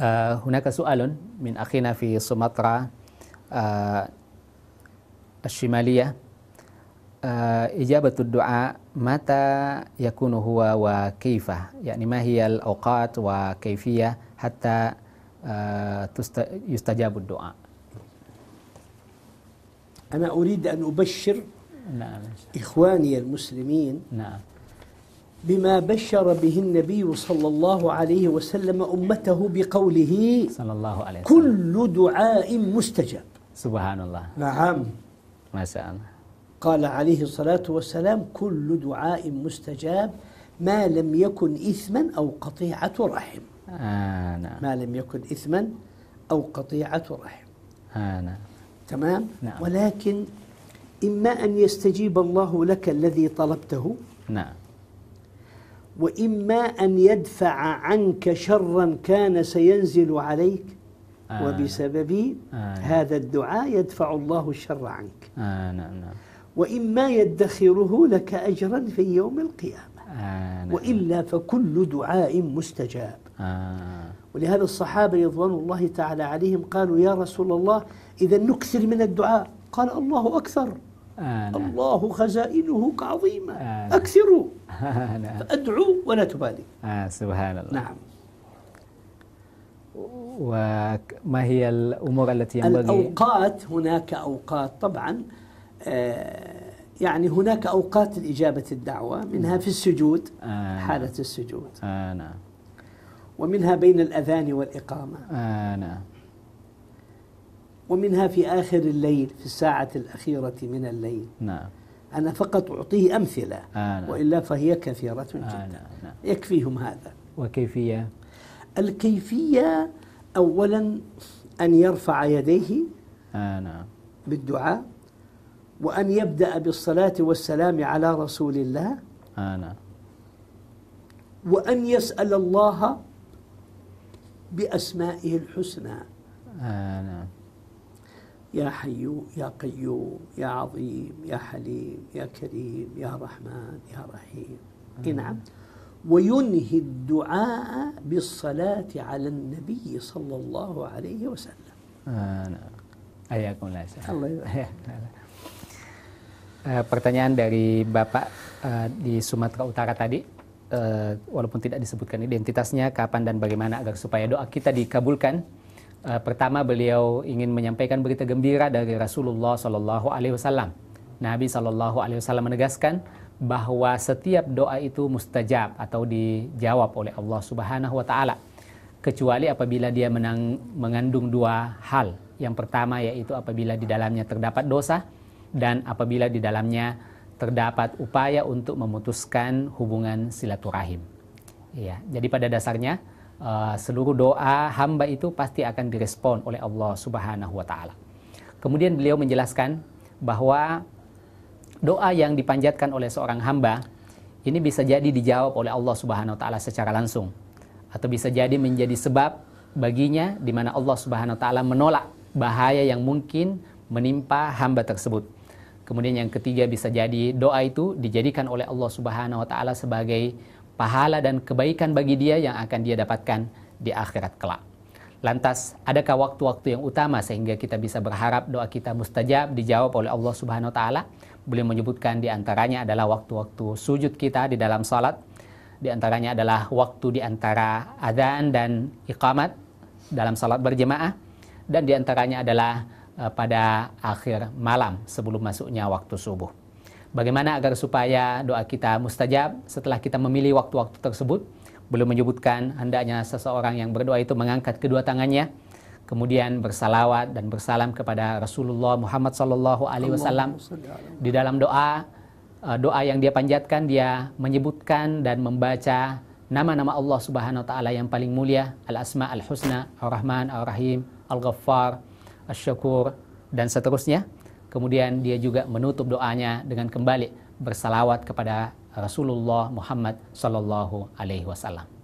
آه، هناك سؤال من أخينا في سومطرة آه، الشمالية آه، إجابة الدعاء متى يكون هو وكيف يعني ما هي الأوقات وكيفية حتى يستجاب الدعاء أنا أريد أن أبشر نعم. إخواني المسلمين نعم. بما بشر به النبي صلى الله عليه وسلم أمته بقوله صلى الله عليه وسلم كل دعاء مستجاب سبحان الله نعم ما شاء الله قال عليه الصلاة والسلام كل دعاء مستجاب ما لم يكن إثما أو قطيعة رحم آه نعم. ما لم يكن إثما أو قطيعة رحم آه نعم. تمام نعم. ولكن إما أن يستجيب الله لك الذي طلبته نعم وإما أن يدفع عنك شرا كان سينزل عليك آه وبسبب آه هذا الدعاء يدفع الله الشر عنك آه نعم نعم وإما يدخره لك أجرا في يوم القيامة آه نعم وإلا فكل دعاء مستجاب آه ولهذا الصحابة رضوان الله تعالى عليهم قالوا يا رسول الله إذا نكثر من الدعاء قال الله أكثر آه نعم الله خزائنه عظيمة آه نعم أكثروا نعم. فأدعو ولا تبالي آه سبحان الله نعم وما هي الأمور التي ينبغي الأوقات هناك أوقات طبعا آه، يعني هناك أوقات لإجابة الدعوة منها في السجود آه نعم. حالة السجود آه نعم ومنها بين الأذان والإقامة آه نعم ومنها في آخر الليل في الساعة الأخيرة من الليل نعم أنا فقط أعطيه أمثلة آه نعم. وإلا فهي كثيرة آه جدا آه نعم،, نعم. يكفيهم هذا وكيفية؟ الكيفية أولا أن يرفع يديه آه نعم. بالدعاء وأن يبدأ بالصلاة والسلام على رسول الله آه نعم. وأن يسأل الله بأسمائه الحسنى آه نعم. يا حي يا قيوم يا عظيم يا حليم يا كريم يا رحمن يا رحيم نعم وينهي الدعاء بالصلاة على النبي صلى الله عليه وسلم آه. حياكم الله الله Uh, pertanyaan dari Bapak eh, di Sumatera Utara tadi, uh, walaupun tidak disebutkan identitasnya, kapan dan bagaimana agar supaya doa kita dikabulkan uh, pertama beliau ingin menyampaikan berita gembira dari Rasulullah Shallallahu Alaihi Wasallam. Nabi Shallallahu Alaihi Wasallam menegaskan bahwa setiap doa itu mustajab atau dijawab oleh Allah Subhanahu Wa Taala, kecuali apabila dia menang, mengandung dua hal. Yang pertama yaitu apabila di dalamnya terdapat dosa dan apabila di dalamnya terdapat upaya untuk memutuskan hubungan silaturahim. Iya. jadi pada dasarnya Ah, seluruh doa hamba itu pasti akan direspon oleh Allah Subhanahu wa taala. Kemudian beliau menjelaskan bahwa doa yang dipanjatkan oleh seorang hamba ini bisa jadi dijawab oleh Allah Subhanahu wa taala secara langsung atau bisa jadi menjadi sebab baginya di mana Allah Subhanahu wa taala menolak bahaya yang mungkin menimpa hamba tersebut. Kemudian yang ketiga bisa jadi doa itu dijadikan oleh Allah Subhanahu wa taala sebagai pahala dan kebaikan bagi dia yang akan dia dapatkan di akhirat kelak. Lantas, adakah waktu-waktu yang utama sehingga kita bisa berharap doa kita mustajab dijawab oleh Allah Subhanahu wa taala? Beliau menyebutkan di antaranya adalah waktu-waktu sujud kita di dalam salat. Di antaranya adalah waktu di antara adzan dan iqamat dalam salat berjemaah dan di antaranya adalah eh, pada akhir malam sebelum masuknya waktu subuh. Bagaimana agar supaya doa kita mustajab setelah kita memilih waktu-waktu tersebut? Belum menyebutkan hendaknya seseorang yang berdoa itu mengangkat kedua tangannya, kemudian bersalawat dan bersalam kepada Rasulullah Muhammad Sallallahu Alaihi Wasallam. Di dalam doa, eh, doa yang dia panjatkan, dia menyebutkan dan membaca nama-nama Allah Subhanahu Wa Taala yang paling mulia, Al Asma Al Husna, Al Rahman, Al Rahim, Al Ghaffar, Al Syakur, dan seterusnya Kemudian dia juga menutup doanya dengan kembali bersalawat kepada Rasulullah Muhammad Sallallahu Alaihi Wasallam.